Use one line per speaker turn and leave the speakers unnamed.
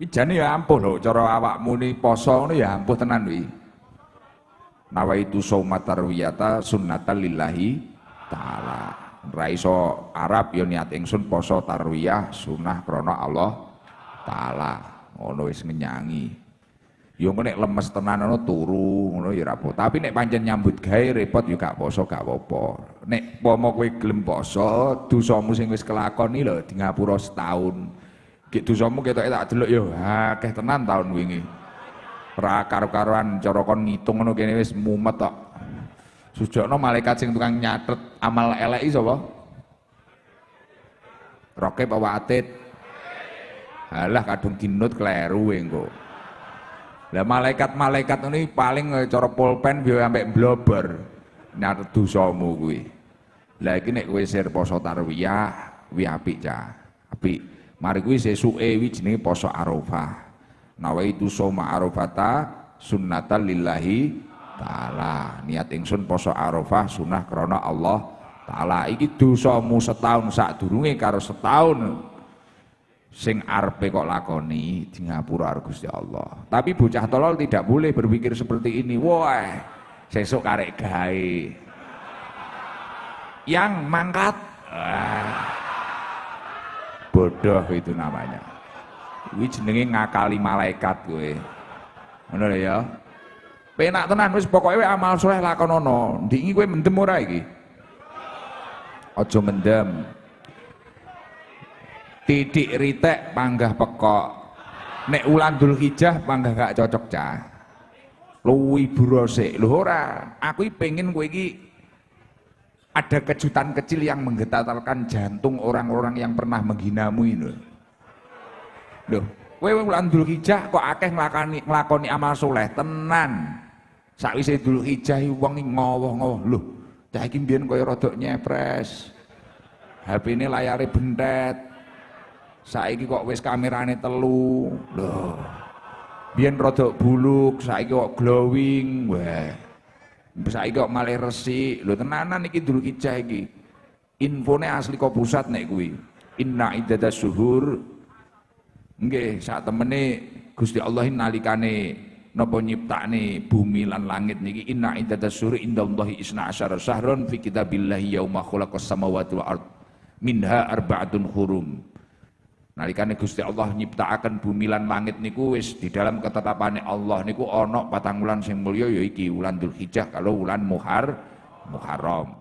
Iki ya ampuh lho cara awakmu ni poso ngono ya ampuh tenan kuwi. Nawa itu tarwiyata sunnatan lillahi taala. Raiso Arab ya niat ingsun poso tarwiyah sunah krana Allah taala. Ngono wis ngenyangi. Ya nek lemes tenan ngono turu ngono ya rapo. Tapi nek pancen nyambut gawe repot ya gak poso gak apa-apa. Nek pomo kowe gelem poso, dosamu sing wis kelakon iki lho di Singapura setahun. Gek dosamu kita tak delok yo ah, keh tenan tahun wingi. Ora karo-karuan cara kon ngitung ngono kene wis mumet tok. Sujokno malaikat sing tukang nyatet amal eleki sapa? roke bawa atet Alah kadung kinut kleru kowe engko. Lah malaikat-malaikat ini paling cara pulpen biar sampai blober nyatet dosamu kuwi. Lah iki nek kowe sir poso tarwiyah, kuwi apik cah. api Mari kuwi sesuke wi jenenge poso Arafah. Nawaitu soma Arafata sunnatan lillahi taala. Niat ingsun poso Arafah sunah krana Allah taala. Iki dosamu setahun durunge karo setahun sing arepe kok lakoni di ngapura karo Gusti Allah. Tapi bocah tolol tidak boleh berpikir seperti ini. Wah, sesuk karek gawe. Yang mangkat. Wah bodoh itu namanya kuwi jenenge ngakali malaikat gue. ngono ya penak tenan wis pokoke amal soleh lakonono ndingi kowe mendem ora iki Ojo mendem titik ritek panggah pekok nek ulan dul hijah panggah gak cocok cah luwi brosek lho ora aku pengen kowe iki ada kejutan kecil yang menggetarkan jantung orang-orang yang pernah menghinamu ini. Loh, kowe wulan hijah kok akeh nglakoni nglakoni amal soleh, tenan. Sakwise Dzulhijjah wong ngowoh-ngowoh, loh, cah iki mbiyen koyo rada nyepres. HP ini layare bentet. Saiki kok wis kamerane telu. Loh. Biyen rada buluk, saiki kok glowing. Wah bisa ikut malah resik. Lho tenanan iki dulu Hijjah iki. Infone asli kok pusat nek kuwi. Inna iddatas suhur nggih temen temene Gusti Allah nalikane napa nyiptakne bumi lan langit niki inna iddatas suhur indallahi isna asyara syahrun fi kitabillahi yauma khalaqas samawati wal ard minha arbaatun hurum Nalikane Gusti Allah nyiptakaken bumi lan langit niku wis di dalam ketetapane Allah niku ana patang wulan sing mulya ya iki wulan Dzulhijjah kalau wulan Muhar Muharram.